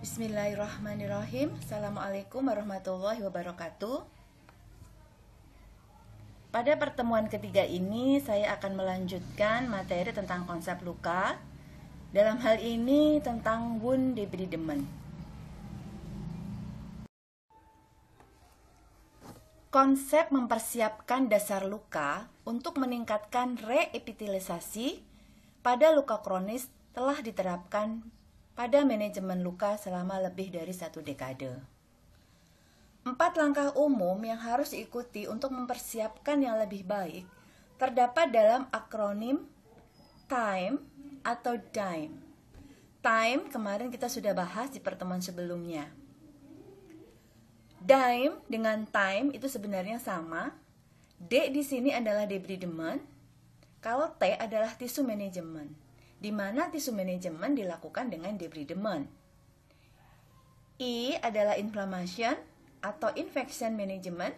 Bismillahirrahmanirrahim. Assalamualaikum warahmatullahi wabarakatuh. Pada pertemuan ketiga ini, saya akan melanjutkan materi tentang konsep luka. Dalam hal ini, tentang wound debridement. Konsep mempersiapkan dasar luka untuk meningkatkan reepitilisasi pada luka kronis telah diterapkan pada manajemen luka selama lebih dari satu dekade. Empat langkah umum yang harus diikuti untuk mempersiapkan yang lebih baik terdapat dalam akronim TIME atau DIME. TIME kemarin kita sudah bahas di pertemuan sebelumnya. DIME dengan time itu sebenarnya sama. D di sini adalah debridement, kalau T adalah tisu management di mana tisu manajemen dilakukan dengan debridement. I adalah inflammation atau infection management.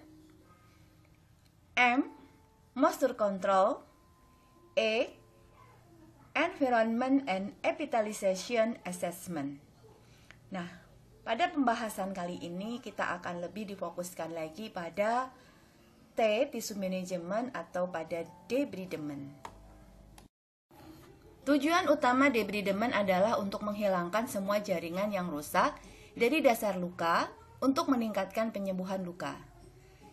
M moisture control. E environment and epitalization assessment. Nah, pada pembahasan kali ini kita akan lebih difokuskan lagi pada T, tisu manajemen atau pada debridement. Tujuan utama debridement adalah untuk menghilangkan semua jaringan yang rusak dari dasar luka untuk meningkatkan penyembuhan luka.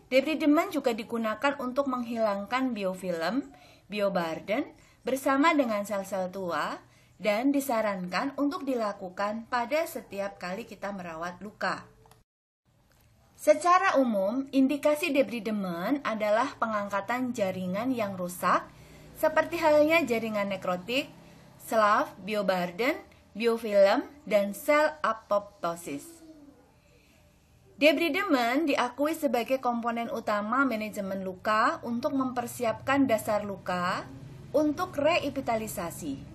Debridement juga digunakan untuk menghilangkan biofilm, biobarden bersama dengan sel-sel tua dan disarankan untuk dilakukan pada setiap kali kita merawat luka. Secara umum, indikasi debridement adalah pengangkatan jaringan yang rusak seperti halnya jaringan nekrotik, selaf, biobarden, biofilm, dan sel apoptosis. Debridement diakui sebagai komponen utama manajemen luka untuk mempersiapkan dasar luka untuk revitalisasi.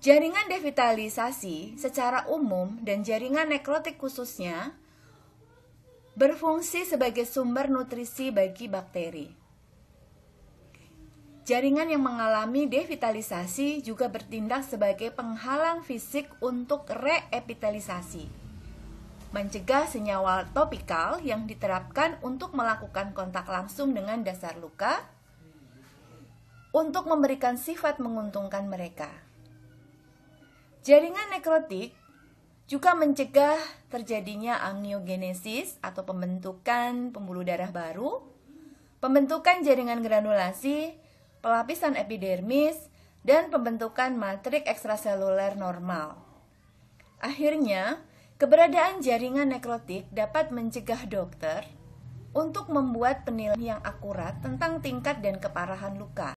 Jaringan devitalisasi secara umum dan jaringan nekrotik khususnya berfungsi sebagai sumber nutrisi bagi bakteri. Jaringan yang mengalami devitalisasi juga bertindak sebagai penghalang fisik untuk reepitalisasi. Mencegah senyawa topikal yang diterapkan untuk melakukan kontak langsung dengan dasar luka untuk memberikan sifat menguntungkan mereka. Jaringan nekrotik juga mencegah terjadinya angiogenesis atau pembentukan pembuluh darah baru, pembentukan jaringan granulasi, pelapisan epidermis, dan pembentukan matrik ekstraseluler normal. Akhirnya, keberadaan jaringan nekrotik dapat mencegah dokter untuk membuat penilaian yang akurat tentang tingkat dan keparahan luka,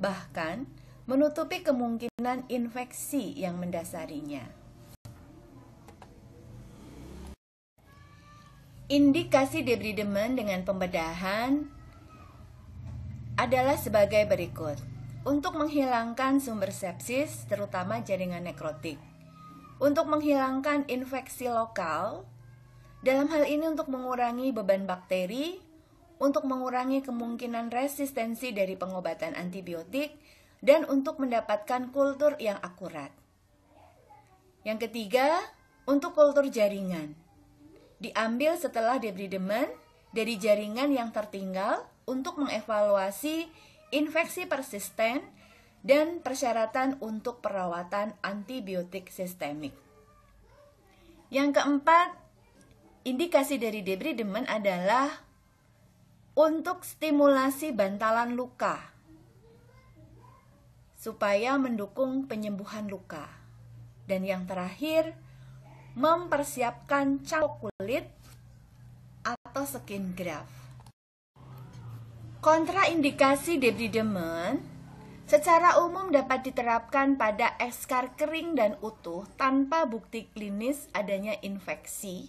bahkan menutupi kemungkinan infeksi yang mendasarinya. Indikasi debridemen dengan pembedahan adalah sebagai berikut. Untuk menghilangkan sumber sepsis, terutama jaringan nekrotik. Untuk menghilangkan infeksi lokal, dalam hal ini untuk mengurangi beban bakteri, untuk mengurangi kemungkinan resistensi dari pengobatan antibiotik, dan untuk mendapatkan kultur yang akurat. Yang ketiga, untuk kultur jaringan. Diambil setelah debridement dari jaringan yang tertinggal untuk mengevaluasi infeksi persisten dan persyaratan untuk perawatan antibiotik sistemik. Yang keempat, indikasi dari debridemen adalah untuk stimulasi bantalan luka supaya mendukung penyembuhan luka. Dan yang terakhir, mempersiapkan cangkok kulit atau skin graft. Kontraindikasi debridemen secara umum dapat diterapkan pada eskar kering dan utuh tanpa bukti klinis adanya infeksi.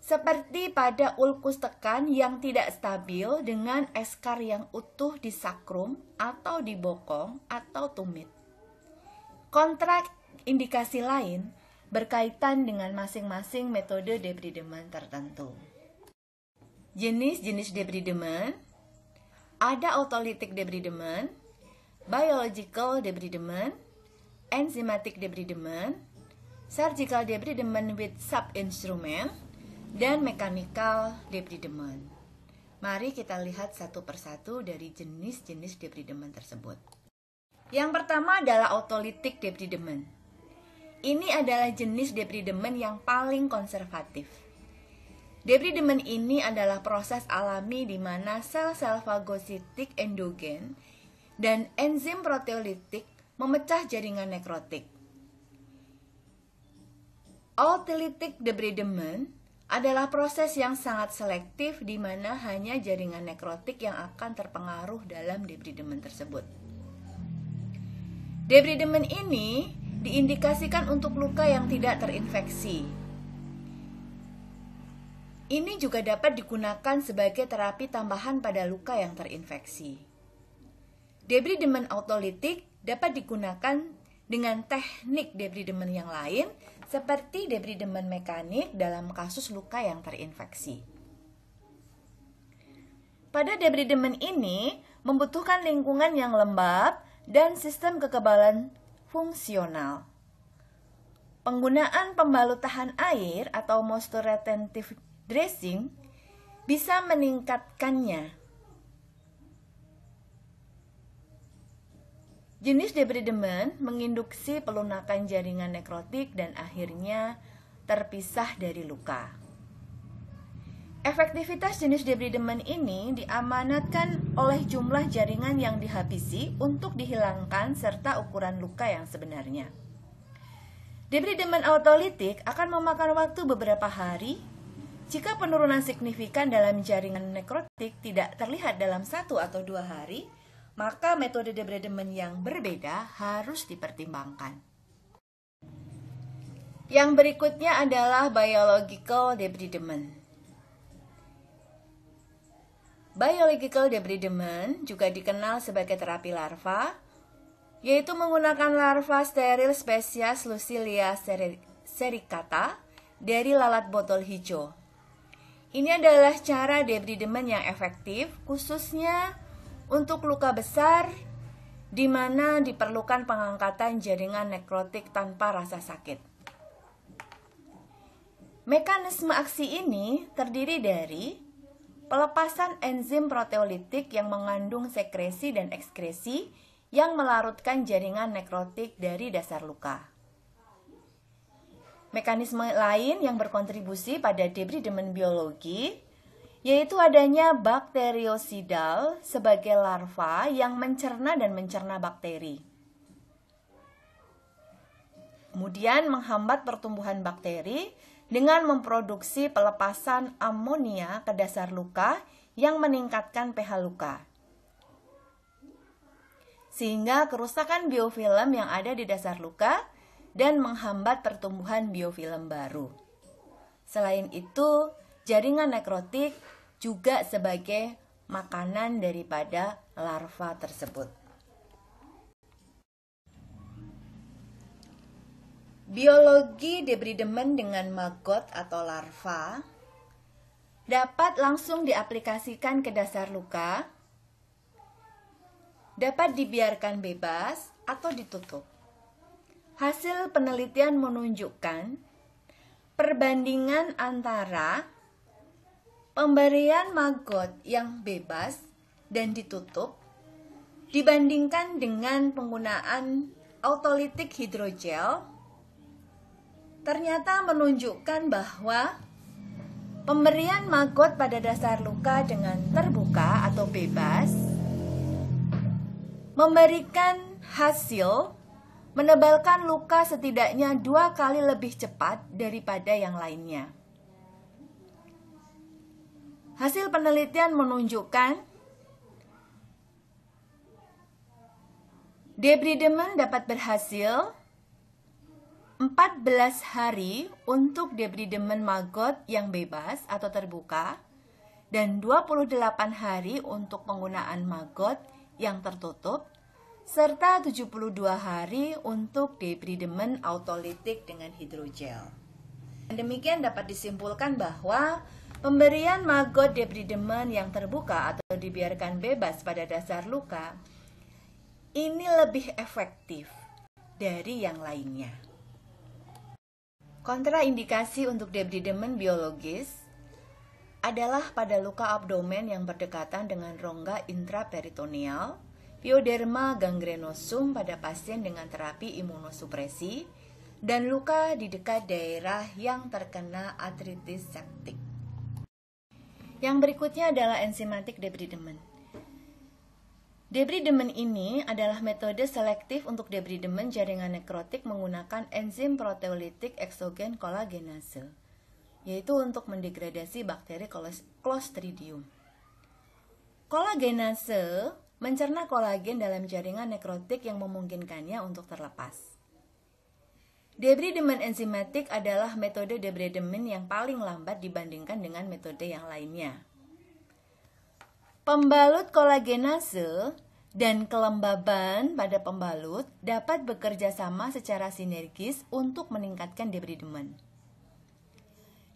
Seperti pada ulkus tekan yang tidak stabil dengan eskar yang utuh di sakrum atau di bokong atau tumit. Kontrak indikasi lain berkaitan dengan masing-masing metode debridemen tertentu. Jenis-jenis debridemen ada autolytic debridement, biological debridement, enzymatic debridement, surgical debridement with sub-instrument, dan mechanical debridement. Mari kita lihat satu persatu dari jenis-jenis debridement tersebut. Yang pertama adalah autolytic debridement. Ini adalah jenis debridement yang paling konservatif Debridement ini adalah proses alami di mana sel-sel fagositik endogen dan enzim proteolitik memecah jaringan nekrotik. Otilitic debridement adalah proses yang sangat selektif di mana hanya jaringan nekrotik yang akan terpengaruh dalam debridement tersebut. Debridement ini diindikasikan untuk luka yang tidak terinfeksi, ini juga dapat digunakan sebagai terapi tambahan pada luka yang terinfeksi. Debridemen autolitik dapat digunakan dengan teknik debridemen yang lain seperti debridemen mekanik dalam kasus luka yang terinfeksi. Pada debridemen ini membutuhkan lingkungan yang lembab dan sistem kekebalan fungsional. Penggunaan pembalut tahan air atau moisture retentive dressing bisa meningkatkannya. Jenis debridement menginduksi pelunakan jaringan nekrotik dan akhirnya terpisah dari luka. Efektivitas jenis debridement ini diamanatkan oleh jumlah jaringan yang dihabisi untuk dihilangkan serta ukuran luka yang sebenarnya. Debridement autolitik akan memakan waktu beberapa hari jika penurunan signifikan dalam jaringan nekrotik tidak terlihat dalam satu atau dua hari, maka metode debridement yang berbeda harus dipertimbangkan. Yang berikutnya adalah biological debridement. Biological debridement juga dikenal sebagai terapi larva, yaitu menggunakan larva steril spesies Lucilia sericata dari lalat botol hijau ini adalah cara debridemen yang efektif, khususnya untuk luka besar di mana diperlukan pengangkatan jaringan nekrotik tanpa rasa sakit. Mekanisme aksi ini terdiri dari pelepasan enzim proteolitik yang mengandung sekresi dan ekskresi yang melarutkan jaringan nekrotik dari dasar luka. Mekanisme lain yang berkontribusi pada debridemen biologi yaitu adanya bakteriosidal sebagai larva yang mencerna dan mencerna bakteri. Kemudian menghambat pertumbuhan bakteri dengan memproduksi pelepasan amonia ke dasar luka yang meningkatkan pH luka. Sehingga kerusakan biofilm yang ada di dasar luka dan menghambat pertumbuhan biofilm baru. Selain itu, jaringan nekrotik juga sebagai makanan daripada larva tersebut. Biologi debridemen dengan maggot atau larva dapat langsung diaplikasikan ke dasar luka, dapat dibiarkan bebas atau ditutup. Hasil penelitian menunjukkan perbandingan antara pemberian maggot yang bebas dan ditutup dibandingkan dengan penggunaan autolitik hidrogel ternyata menunjukkan bahwa pemberian maggot pada dasar luka dengan terbuka atau bebas memberikan hasil menebalkan luka setidaknya dua kali lebih cepat daripada yang lainnya. Hasil penelitian menunjukkan debridement dapat berhasil 14 hari untuk debridement maggot yang bebas atau terbuka dan 28 hari untuk penggunaan maggot yang tertutup serta 72 hari untuk debridemen autolitik dengan hidrogel. Demikian dapat disimpulkan bahwa pemberian maggot debridemen yang terbuka atau dibiarkan bebas pada dasar luka ini lebih efektif dari yang lainnya. Kontraindikasi untuk debridemen biologis adalah pada luka abdomen yang berdekatan dengan rongga intraperitoneal, pioderma gangrenosum pada pasien dengan terapi imunosupresi, dan luka di dekat daerah yang terkena artritis septik. Yang berikutnya adalah enzimatik debridement. Debridement ini adalah metode selektif untuk debridement jaringan nekrotik menggunakan enzim proteolitik eksogen kolagenase, yaitu untuk mendegradasi bakteri Clostridium. Kolagenase mencerna kolagen dalam jaringan nekrotik yang memungkinkannya untuk terlepas. Debridement enzimatik adalah metode debridement yang paling lambat dibandingkan dengan metode yang lainnya. Pembalut kolagenase dan kelembaban pada pembalut dapat bekerja sama secara sinergis untuk meningkatkan debridement.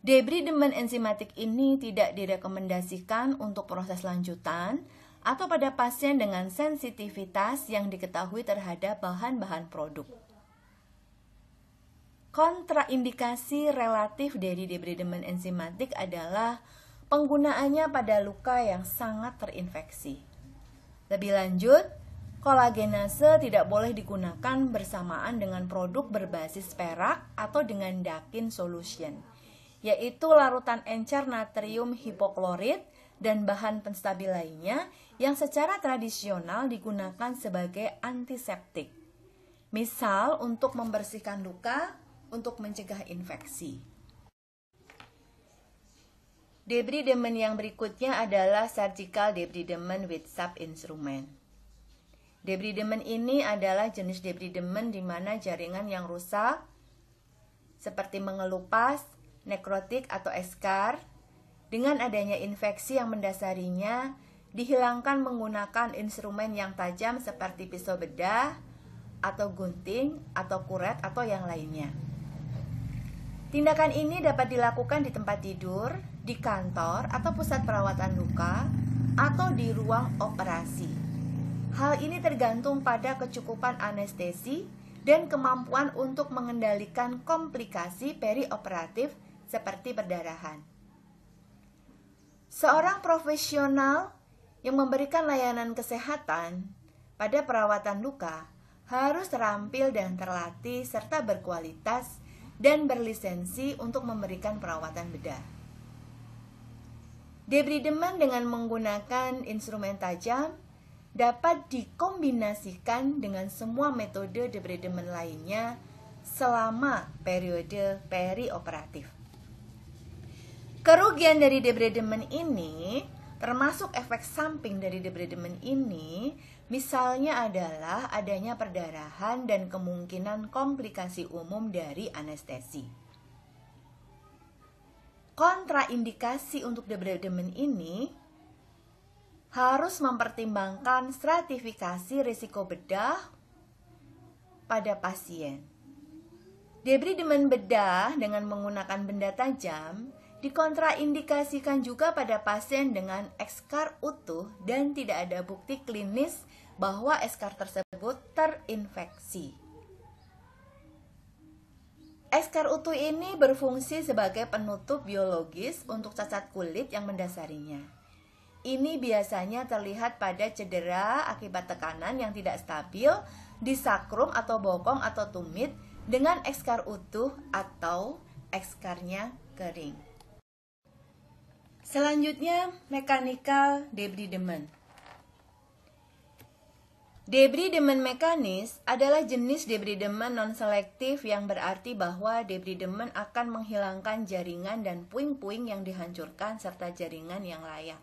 Debridement enzimatik ini tidak direkomendasikan untuk proses lanjutan atau pada pasien dengan sensitivitas yang diketahui terhadap bahan-bahan produk. Kontraindikasi relatif dari debridement enzimatik adalah penggunaannya pada luka yang sangat terinfeksi. Lebih lanjut, kolagenase tidak boleh digunakan bersamaan dengan produk berbasis perak atau dengan dakin solution, yaitu larutan encer natrium hipoklorit dan bahan penstabil lainnya yang secara tradisional digunakan sebagai antiseptik. Misal untuk membersihkan luka untuk mencegah infeksi. Debridemen yang berikutnya adalah surgical debridemen with sub-instrument. Debridemen ini adalah jenis debridemen di mana jaringan yang rusak seperti mengelupas, nekrotik atau eskar, dengan adanya infeksi yang mendasarinya, dihilangkan menggunakan instrumen yang tajam seperti pisau bedah, atau gunting, atau kuret, atau yang lainnya. Tindakan ini dapat dilakukan di tempat tidur, di kantor, atau pusat perawatan luka, atau di ruang operasi. Hal ini tergantung pada kecukupan anestesi dan kemampuan untuk mengendalikan komplikasi perioperatif seperti perdarahan. Seorang profesional yang memberikan layanan kesehatan pada perawatan luka harus terampil dan terlatih serta berkualitas dan berlisensi untuk memberikan perawatan bedah. Debrideman dengan menggunakan instrumen tajam dapat dikombinasikan dengan semua metode debridemen lainnya selama periode perioperatif. Kerugian dari debredemen ini termasuk efek samping dari debredemen ini misalnya adalah adanya perdarahan dan kemungkinan komplikasi umum dari anestesi. Kontraindikasi untuk debredemen ini harus mempertimbangkan stratifikasi risiko bedah pada pasien. Debridement bedah dengan menggunakan benda tajam Dikontraindikasikan juga pada pasien dengan ekskar utuh dan tidak ada bukti klinis bahwa ekskar tersebut terinfeksi. Ekskar utuh ini berfungsi sebagai penutup biologis untuk cacat kulit yang mendasarinya. Ini biasanya terlihat pada cedera akibat tekanan yang tidak stabil di sakrum atau bokong atau tumit dengan ekskar utuh atau ekskarnya kering. Selanjutnya, mechanical debridement. Debridement mekanis adalah jenis debridement non-selektif yang berarti bahwa debridement akan menghilangkan jaringan dan puing-puing yang dihancurkan serta jaringan yang layak.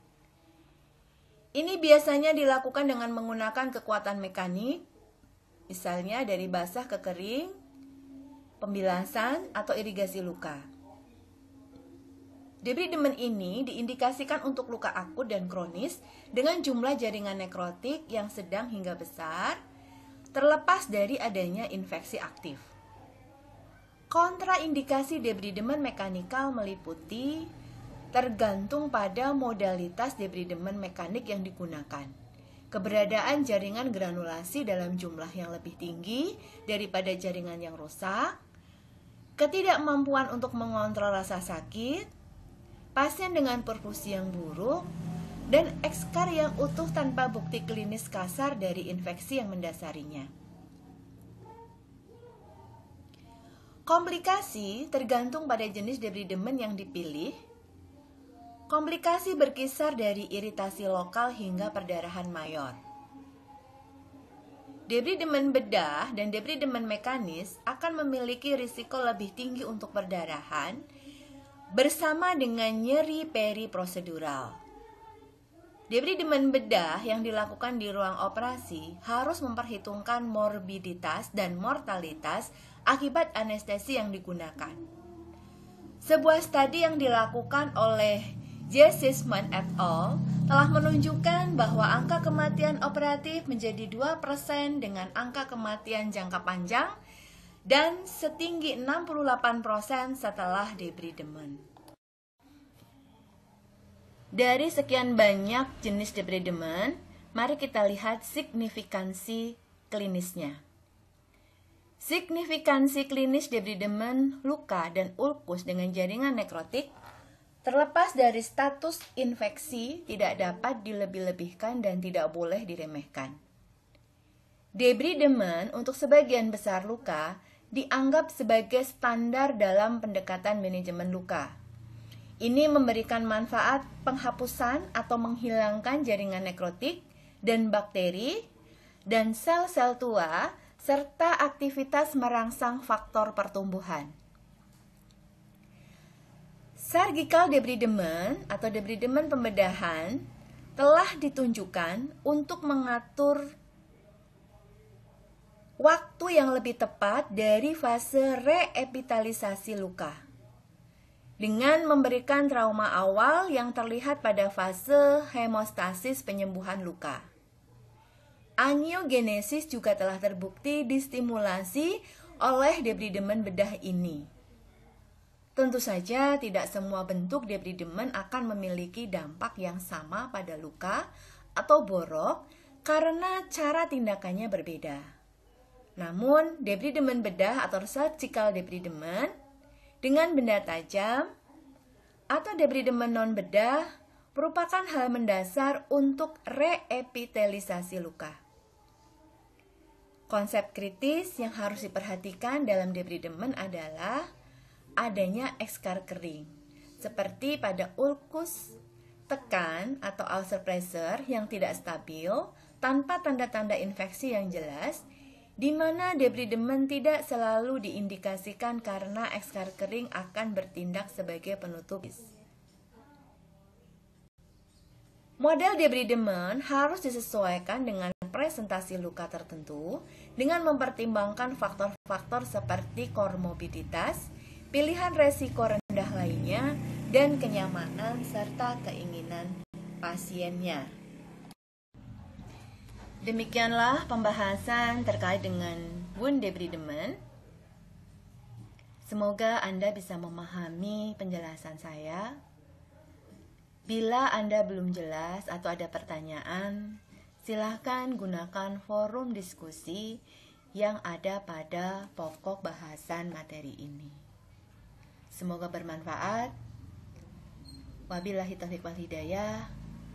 Ini biasanya dilakukan dengan menggunakan kekuatan mekanik, misalnya dari basah ke kering, pembilasan, atau irigasi luka. Debris demen ini diindikasikan untuk luka akut dan kronis dengan jumlah jaringan nekrotik yang sedang hingga besar, terlepas dari adanya infeksi aktif. Kontraindikasi debridemen mekanikal meliputi tergantung pada modalitas debridemen mekanik yang digunakan. Keberadaan jaringan granulasi dalam jumlah yang lebih tinggi daripada jaringan yang rusak, ketidakmampuan untuk mengontrol rasa sakit, pasien dengan perfusi yang buruk, dan ekskar yang utuh tanpa bukti klinis kasar dari infeksi yang mendasarinya. Komplikasi tergantung pada jenis debridemen yang dipilih. Komplikasi berkisar dari iritasi lokal hingga perdarahan mayor. Debris demen bedah dan debris demen mekanis akan memiliki risiko lebih tinggi untuk perdarahan, bersama dengan nyeri periprosedural. Debri demen bedah yang dilakukan di ruang operasi harus memperhitungkan morbiditas dan mortalitas akibat anestesi yang digunakan. Sebuah studi yang dilakukan oleh J. Sisman et al. telah menunjukkan bahwa angka kematian operatif menjadi 2% dengan angka kematian jangka panjang dan setinggi 68% setelah debridement. Dari sekian banyak jenis debridement, mari kita lihat signifikansi klinisnya. Signifikansi klinis debridement luka dan ulkus dengan jaringan nekrotik terlepas dari status infeksi tidak dapat dilebih-lebihkan dan tidak boleh diremehkan. Debridement untuk sebagian besar luka dianggap sebagai standar dalam pendekatan manajemen luka. Ini memberikan manfaat penghapusan atau menghilangkan jaringan nekrotik dan bakteri dan sel-sel tua serta aktivitas merangsang faktor pertumbuhan. Sargical debridement atau debridement pembedahan telah ditunjukkan untuk mengatur waktu yang lebih tepat dari fase reepitalisasi luka. Dengan memberikan trauma awal yang terlihat pada fase hemostasis penyembuhan luka. Angiogenesis juga telah terbukti distimulasi oleh debridemen bedah ini. Tentu saja tidak semua bentuk debridemen akan memiliki dampak yang sama pada luka atau borok karena cara tindakannya berbeda. Namun, debridemen bedah atau surgical debridemen dengan benda tajam atau debridemen non bedah merupakan hal mendasar untuk reepitelisasi luka. Konsep kritis yang harus diperhatikan dalam debridemen adalah adanya ekskar kering, seperti pada ulkus tekan atau ulcer pressure yang tidak stabil tanpa tanda-tanda infeksi yang jelas di mana debris tidak selalu diindikasikan karena ekskar kering akan bertindak sebagai penutup. Model debris harus disesuaikan dengan presentasi luka tertentu dengan mempertimbangkan faktor-faktor seperti komorbiditas, pilihan resiko rendah lainnya, dan kenyamanan serta keinginan pasiennya. Demikianlah pembahasan terkait dengan Wunde Briedemann. Semoga Anda bisa memahami penjelasan saya. Bila Anda belum jelas atau ada pertanyaan, silahkan gunakan forum diskusi yang ada pada pokok bahasan materi ini. Semoga bermanfaat. Wabillahi taufiq wal hidayah.